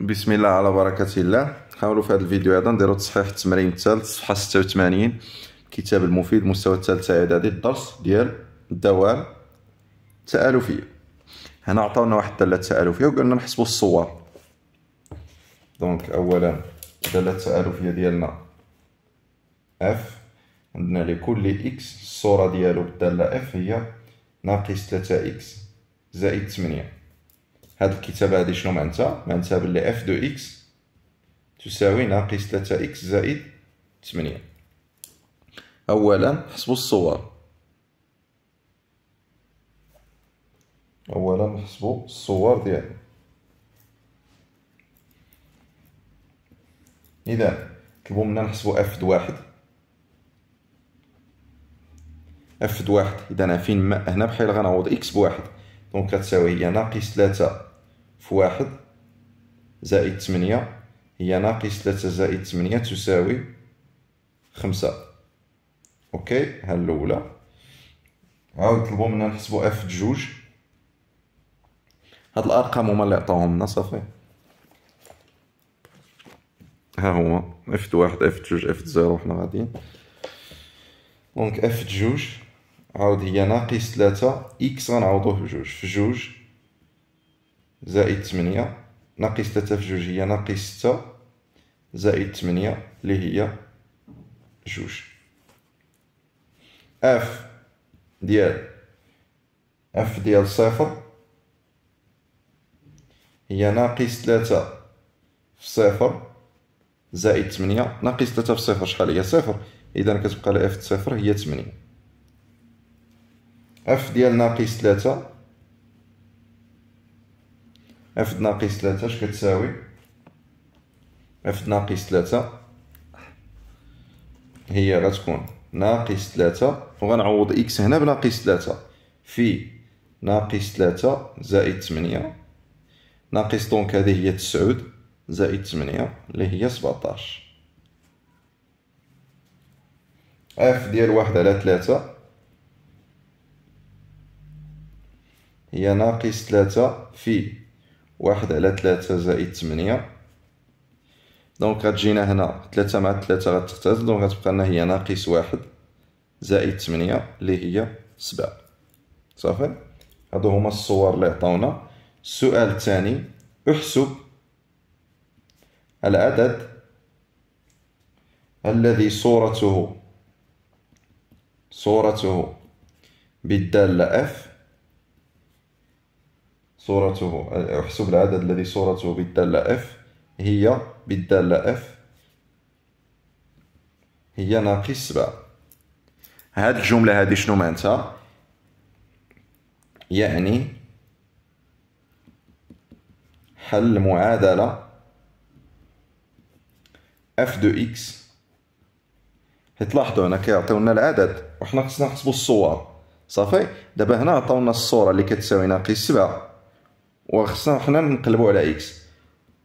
بسم الله على بركة الله نحاولوا في هذا الفيديو هذا نديروا تصحيح التمرين الثالث صفحة 86 كتاب المفيد مستوى الثالث إعدادي الدرس ديال الدوال التآلفية هنا عطاونا واحد الدالة التآلفية وقالنا نحسبوا الصور دونك أولا الدالة التآلفية ديالنا اف عندنا لكل اكس الصورة ديالو بالدالة اف هي ناقص 3 اكس زائد 8 هاد الكتابة هادي شنو معنتها معنتها بلي اف دو اكس تساوي ناقص ثلاثة اكس زائد ثمانية اولا حسبو الصور اولا نحسبو الصور ديالنا اذا طلبو منا نحسبو اف دو واحد اف دو واحد اذا فين ما هنا بحال غنعوض اكس بواحد دونك كتساوي هي ناقص ثلاثة في واحد زائد تمنية هي ناقص ثلاثة زائد تمنية تساوي خمسة اوكي ها الاولى عاود طلبوا منا نحسبو اف جوج هاد الارقام هما اللي عطاوهم لنا صافي ها هما اف واحد اف جوج اف زيرو حنا غاديين دونك اف جوج عاود هي ناقص ثلاثة اكس غنعوضوه بجوج في جوج زائد تمنية ناقص تلاتة في جوج هي ناقص ستة زائد تمنية اللي هي جوج اف ديال اف ديال صفر هي ناقص تلاتة في صفر زائد تمنية ناقص تلاتة في صفر شحال هي صفر إذا كتبقى اف صفر هي تمنية اف ديال ناقص تلاتة اف ناقص ثلاثة اش كتساوي اف ناقص ثلاثة هي غتكون ناقص ثلاثة وغنعوض اكس هنا بناقص ثلاثة في ناقص ثلاثة زائد ثمانية ناقص دونك هذه هي تسعود زائد ثمانية اللي هي سبعتاش اف ديال واحد على ثلاثة هي ناقص ثلاثة في واحد على ثلاثة زائد ثمانية دونك غتجينا هنا ثلاثة مع ثلاثة غتختازل دونك غتبقى لنا هي ناقص واحد زائد ثمانية اللي هي سبعة صافي هادو هما الصور اللي عطاونا السؤال الثاني احسب العدد الذي صورته صورته بالدالة F صورته احسب العدد الذي صورته بالدالة اف هي بالدالة اف هي ناقص سبعة هاد الجملة هادي شنو معناتها يعني حل المعادلة اف دو اكس حيت لاحظوا هنا كيعطيونا العدد وحنا خصنا نحسبوا الصور صافي دابا هنا عطاونا الصورة اللي كتساوي ناقص سبعة وخصنا حنا نقلبو على اكس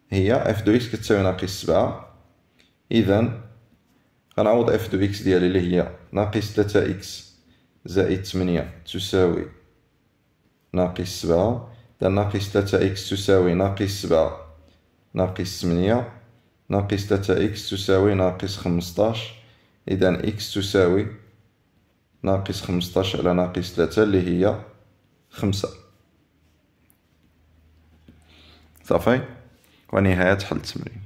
هي اف دو اكس كتساوي ناقص سبعة اذا غنعوض اف دو اكس ديالي اللي هي ناقص تلاتة اكس زائد تمنية تساوي ناقص سبعة اذا ناقص تلاتة اكس تساوي ناقص سبعة ناقص تمنية ناقص تلاتة اكس تساوي ناقص خمسطاش اذا اكس تساوي ناقص خمسطاش على ناقص تلاتة اللي هي خمسة صافي ونهايه حل التمرين